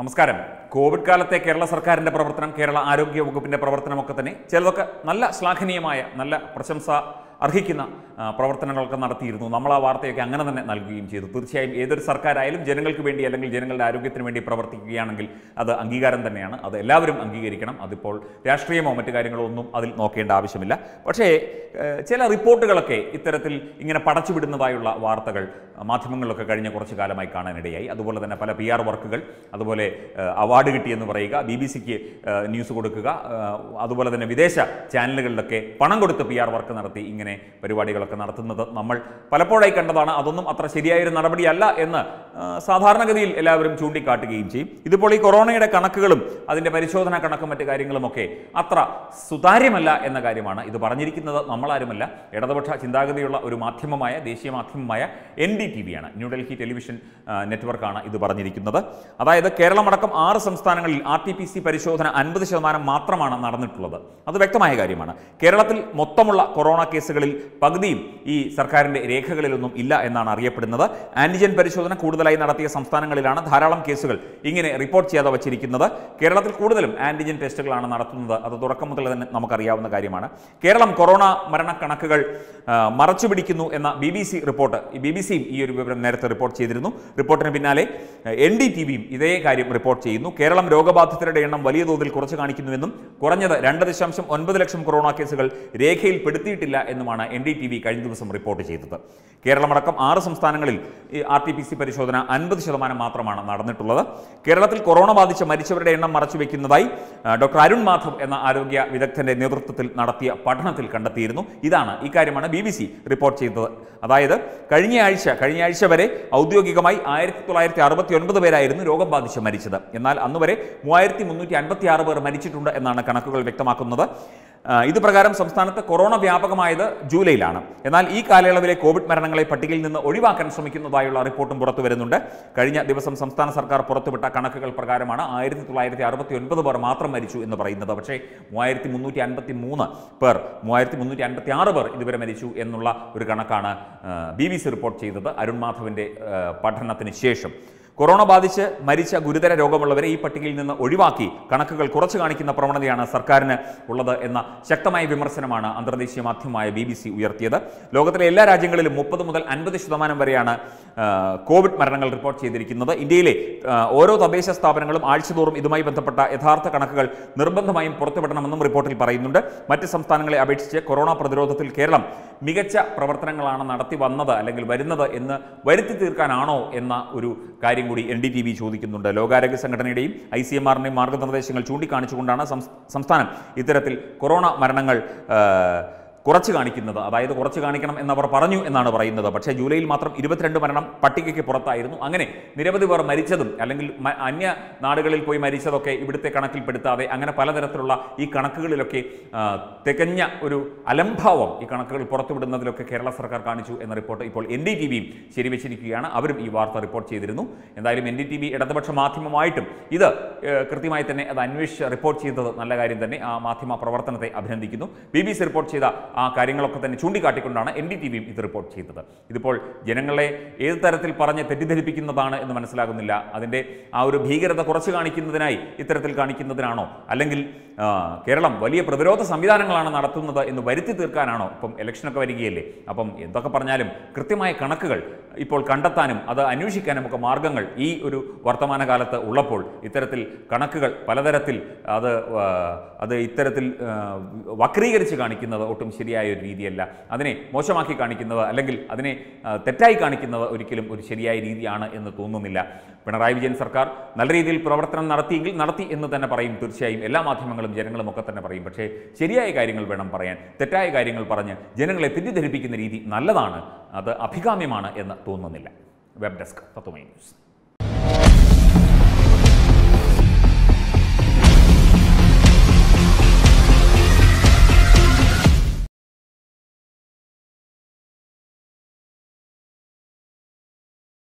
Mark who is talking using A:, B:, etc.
A: നമസ്കാരം കോവിഡ് കാലത്തെ കേരള സർക്കാരിൻ്റെ പ്രവർത്തനം കേരള ആരോഗ്യ വകുപ്പിൻ്റെ പ്രവർത്തനമൊക്കെ തന്നെ ചിലതൊക്കെ നല്ല ശ്ലാഘനീയമായ നല്ല പ്രശംസ അർഹിക്കുന്ന പ്രവർത്തനങ്ങളൊക്കെ നടത്തിയിരുന്നു നമ്മൾ ആ വാർത്തയൊക്കെ അങ്ങനെ തന്നെ നൽകുകയും ചെയ്തു തീർച്ചയായും ഏതൊരു സർക്കാരായാലും ജനങ്ങൾക്ക് വേണ്ടി അല്ലെങ്കിൽ ജനങ്ങളുടെ ആരോഗ്യത്തിന് വേണ്ടി പ്രവർത്തിക്കുകയാണെങ്കിൽ അത് അംഗീകാരം തന്നെയാണ് അത് എല്ലാവരും അംഗീകരിക്കണം അതിപ്പോൾ രാഷ്ട്രീയമോ മറ്റു കാര്യങ്ങളോ ഒന്നും അതിൽ നോക്കേണ്ട ആവശ്യമില്ല പക്ഷേ ചില റിപ്പോർട്ടുകളൊക്കെ ഇത്തരത്തിൽ ഇങ്ങനെ പടച്ചുവിടുന്നതായുള്ള വാർത്തകൾ മാധ്യമങ്ങളിലൊക്കെ കഴിഞ്ഞ കുറച്ച് കാലമായി കാണാനിടയായി അതുപോലെ തന്നെ പല പി ആർ വർക്കുകൾ അതുപോലെ അവാർഡ് കിട്ടിയെന്ന് പറയുക ബി ബി സിക്ക് ന്യൂസ് കൊടുക്കുക അതുപോലെ തന്നെ വിദേശ ചാനലുകളിലൊക്കെ പണം കൊടുത്ത് പി ആർ വർക്ക് നടത്തി ഇങ്ങനെ ഇങ്ങനെ പരിപാടികളൊക്കെ നടത്തുന്നത് നമ്മൾ പലപ്പോഴായി കണ്ടതാണ് അതൊന്നും അത്ര ശരിയായൊരു നടപടിയല്ല എന്ന് സാധാരണഗതിയിൽ എല്ലാവരും ചൂണ്ടിക്കാട്ടുകയും ചെയ്യും ഇതിപ്പോൾ ഈ കൊറോണയുടെ കണക്കുകളും അതിൻ്റെ പരിശോധന കണക്കും മറ്റു കാര്യങ്ങളുമൊക്കെ അത്ര സുതാര്യമല്ല എന്ന കാര്യമാണ് ഇത് പറഞ്ഞിരിക്കുന്നത് നമ്മളാരുമല്ല ഇടതുപക്ഷ ചിന്താഗതിയുള്ള ഒരു മാധ്യമമായ ദേശീയ മാധ്യമമായ എൻ ഡി ടി ആണ് ന്യൂഡൽഹി ടെലിവിഷൻ നെറ്റ്വർക്കാണ് ഇത് പറഞ്ഞിരിക്കുന്നത് അതായത് കേരളമടക്കം ആറ് സംസ്ഥാനങ്ങളിൽ ആർ ടി പി സി പരിശോധന അൻപത് ശതമാനം മാത്രമാണ് നടന്നിട്ടുള്ളത് അത് വ്യക്തമായ കാര്യമാണ് കേരളത്തിൽ മൊത്തമുള്ള കൊറോണ കേസുകൾ ടെസ്റ്റുകളിൽ പകുതിയും ഈ സർക്കാരിൻ്റെ രേഖകളിലൊന്നും ഇല്ല എന്നാണ് അറിയപ്പെടുന്നത് ആൻറ്റിജൻ പരിശോധന കൂടുതലായി നടത്തിയ സംസ്ഥാനങ്ങളിലാണ് ധാരാളം കേസുകൾ ഇങ്ങനെ റിപ്പോർട്ട് ചെയ്യാതെ വച്ചിരിക്കുന്നത് കേരളത്തിൽ കൂടുതലും ആൻറ്റിജൻ ടെസ്റ്റുകളാണ് നടത്തുന്നത് അത് തുടക്കം മുതൽ തന്നെ നമുക്കറിയാവുന്ന കാര്യമാണ് കേരളം കൊറോണ മരണക്കണക്കുകൾ മറച്ചുപിടിക്കുന്നു എന്ന B B C report B B സിയും ഈ ഒരു വിവരം നേരത്തെ റിപ്പോർട്ട് ചെയ്തിരുന്നു റിപ്പോർട്ടിന് പിന്നാലെ എൻ ഡി ടി വിയും ഇതേ കാര്യം റിപ്പോർട്ട് ചെയ്യുന്നു കേരളം രോഗബാധിതരുടെ എണ്ണം വലിയ തോതിൽ കുറച്ച് കാണിക്കുന്നുവെന്നും കുറഞ്ഞത് രണ്ട് ദശാംശം ഒൻപത് ലക്ഷം കൊറോണ കേസുകൾ രേഖയിൽ പെടുത്തിയിട്ടില്ല എന്നും എന്നുമാണ് എൻ ഡി ടി വി കഴിഞ്ഞ ദിവസം റിപ്പോർട്ട് ചെയ്തത് കേരളമടക്കം ആറ് സംസ്ഥാനങ്ങളിൽ ആർ ടി പി സി പരിശോധന അൻപത് ശതമാനം മാത്രമാണ് നടന്നിട്ടുള്ളത് കേരളത്തിൽ കൊറോണ ബാധിച്ച് മരിച്ചവരുടെ എണ്ണം മറച്ചുവെക്കുന്നതായി ഡോക്ടർ അരുൺ മാധവ് എന്ന ആരോഗ്യ വിദഗ്ധന്റെ നേതൃത്വത്തിൽ നടത്തിയ പഠനത്തിൽ കണ്ടെത്തിയിരുന്നു ഇതാണ് ഇക്കാര്യമാണ് ബി ബി സി റിപ്പോർട്ട് ചെയ്തത് അതായത് കഴിഞ്ഞ ആഴ്ച കഴിഞ്ഞ ആഴ്ച വരെ ഔദ്യോഗികമായി ആയിരത്തി തൊള്ളായിരത്തി അറുപത്തി ഒൻപത് പേരായിരുന്നു രോഗം ബാധിച്ച് മരിച്ചത് എന്നാൽ അന്നുവരെ മൂവായിരത്തി മുന്നൂറ്റി അൻപത്തി ആറ് പേർ മരിച്ചിട്ടുണ്ട് എന്നാണ് കണക്കുകൾ വ്യക്തമാക്കുന്നത് ഇത് പ്രകാരം സംസ്ഥാനത്ത് കൊറോണ വ്യാപകമായത് ജൂലൈയിലാണ് എന്നാൽ ഈ കാലയളവിലെ കോവിഡ് മരണങ്ങളെ പട്ടികയിൽ നിന്ന് ഒഴിവാക്കാൻ ശ്രമിക്കുന്നതായുള്ള റിപ്പോർട്ടും പുറത്തു വരുന്നുണ്ട് കഴിഞ്ഞ ദിവസം സംസ്ഥാന സർക്കാർ പുറത്തുവിട്ട കണക്കുകൾ പ്രകാരമാണ് ആയിരത്തി തൊള്ളായിരത്തി അറുപത്തി ഒൻപത് പേർ മാത്രം മരിച്ചു എന്ന് പറയുന്നത് പക്ഷേ മൂവായിരത്തി മുന്നൂറ്റി അൻപത്തി മൂന്ന് പേർ മൂവായിരത്തി മുന്നൂറ്റി അൻപത്തി ആറ് പേർ ഇതുവരെ മരിച്ചു എന്നുള്ള ഒരു കണക്കാണ് ബി ബി സി റിപ്പോർട്ട് ചെയ്തത് അരുൺ മാധവിൻ്റെ പഠനത്തിന് ശേഷം കൊറോണ ബാധിച്ച് മരിച്ച ഗുരുതര രോഗമുള്ളവരെ ഈ പട്ടികയിൽ നിന്ന് ഒഴിവാക്കി കണക്കുകൾ കുറച്ചു കാണിക്കുന്ന പ്രവണതയാണ് സർക്കാരിന് ഉള്ളത് എന്ന ശക്തമായ വിമർശനമാണ് അന്തർദേശീയ മാധ്യമമായ ബി ഉയർത്തിയത് ലോകത്തിലെ എല്ലാ രാജ്യങ്ങളിലും മുപ്പത് മുതൽ അൻപത് ശതമാനം വരെയാണ് കോവിഡ് മരണങ്ങൾ റിപ്പോർട്ട് ചെയ്തിരിക്കുന്നത് ഇന്ത്യയിലെ ഓരോ തദ്ദേശ സ്ഥാപനങ്ങളും ആഴ്ചതോറും ഇതുമായി ബന്ധപ്പെട്ട യഥാർത്ഥ കണക്കുകൾ നിർബന്ധമായും പുറത്തുവിടണമെന്നും റിപ്പോർട്ടിൽ പറയുന്നുണ്ട് മറ്റ് സംസ്ഥാനങ്ങളെ അപേക്ഷിച്ച് കൊറോണ പ്രതിരോധത്തിൽ കേരളം മികച്ച പ്രവർത്തനങ്ങളാണ് നടത്തി വന്നത് അല്ലെങ്കിൽ വരുന്നത് എന്ന് വരുത്തി തീർക്കാനാണോ എന്ന ഒരു കാര്യം കാര്യം കൂടി എൻ ഡി ടി വി ചോദിക്കുന്നുണ്ട് ലോകാരോഗ്യ സംഘടനയുടെയും ഐ സി എം ആറിൻ്റെയും മാർഗനിർദ്ദേശങ്ങൾ ചൂണ്ടിക്കാണിച്ചുകൊണ്ടാണ് സംസ്ഥാനം ഇത്തരത്തിൽ കൊറോണ മരണങ്ങൾ കുറച്ച് കാണിക്കുന്നത് അതായത് കുറച്ച് കാണിക്കണം എന്നവർ പറഞ്ഞു എന്നാണ് പറയുന്നത് പക്ഷേ ജൂലൈയിൽ മാത്രം ഇരുപത്തിരണ്ട് മരണം പട്ടികയ്ക്ക് പുറത്തായിരുന്നു അങ്ങനെ നിരവധി പേർ മരിച്ചതും അല്ലെങ്കിൽ അന്യ നാടുകളിൽ പോയി മരിച്ചതൊക്കെ ഇവിടുത്തെ കണക്കിൽപ്പെടുത്താതെ അങ്ങനെ പലതരത്തിലുള്ള ഈ കണക്കുകളിലൊക്കെ തികഞ്ഞ ഒരു അലംഭാവം ഈ കണക്കുകൾ പുറത്തുവിടുന്നതിലൊക്കെ കേരള സർക്കാർ കാണിച്ചു എന്ന റിപ്പോർട്ട് ഇപ്പോൾ എൻ ഡി ടി വിയും ശരിവച്ചിരിക്കുകയാണ് അവരും ഈ വാർത്ത റിപ്പോർട്ട് ചെയ്തിരുന്നു എന്തായാലും എൻ ഡി ടി വി ഇടതുപക്ഷ മാധ്യമമായിട്ടും ഇത് കൃത്യമായി തന്നെ അത് അന്വേഷിച്ച് റിപ്പോർട്ട് ചെയ്തത് നല്ല കാര്യം തന്നെ ആ മാധ്യമ പ്രവർത്തനത്തെ അഭിനന്ദിക്കുന്നു ബി ബി സി റിപ്പോർട്ട് ചെയ്ത ആ കാര്യങ്ങളൊക്കെ തന്നെ ചൂണ്ടിക്കാട്ടിക്കൊണ്ടാണ് എൻ ഡി ടി വിയും ഇത് റിപ്പോർട്ട് ചെയ്തത് ഇതിപ്പോൾ ജനങ്ങളെ ഏത് തരത്തിൽ പറഞ്ഞ് തെറ്റിദ്ധരിപ്പിക്കുന്നതാണ് എന്ന് മനസ്സിലാകുന്നില്ല അതിൻ്റെ ആ ഒരു ഭീകരത കുറച്ച് കാണിക്കുന്നതിനായി ഇത്തരത്തിൽ കാണിക്കുന്നതിനാണോ അല്ലെങ്കിൽ കേരളം വലിയ പ്രതിരോധ സംവിധാനങ്ങളാണ് നടത്തുന്നത് എന്ന് വരുത്തി തീർക്കാനാണോ ഇപ്പം ഇലക്ഷനൊക്കെ വരികയല്ലേ അപ്പം എന്തൊക്കെ പറഞ്ഞാലും കൃത്യമായ കണക്കുകൾ ഇപ്പോൾ കണ്ടെത്താനും അത് അന്വേഷിക്കാനും ഒക്കെ മാർഗങ്ങൾ ഈ ഒരു വർത്തമാനകാലത്ത് ഉള്ളപ്പോൾ ഇത്തരത്തിൽ കണക്കുകൾ പലതരത്തിൽ അത് അത് ഇത്തരത്തിൽ വക്രീകരിച്ച് കാണിക്കുന്നത് ഒട്ടും ശരിയായ ഒരു രീതിയല്ല അതിനെ മോശമാക്കി കാണിക്കുന്നത് അല്ലെങ്കിൽ അതിനെ തെറ്റായി കാണിക്കുന്നത് ഒരിക്കലും ഒരു ശരിയായ രീതിയാണ് എന്ന് തോന്നുന്നില്ല പിണറായി വിജയൻ സർക്കാർ നല്ല രീതിയിൽ പ്രവർത്തനം നടത്തിയെങ്കിൽ നടത്തി എന്ന് തന്നെ പറയും തീർച്ചയായും എല്ലാ മാധ്യമങ്ങളും ജനങ്ങളും ജനങ്ങളും ഒക്കെ തന്നെ പറയും പക്ഷേ ശരിയായ കാര്യങ്ങൾ വേണം പറയാൻ തെറ്റായ കാര്യങ്ങൾ പറഞ്ഞ് ജനങ്ങളെ തെറ്റിദ്ധരിപ്പിക്കുന്ന രീതി നല്ലതാണ് അത് അഭികാമ്യമാണ് എന്ന് തോന്നുന്നില്ല വെബ് ഡെസ്ക് തത്വമൈ ന്യൂസ്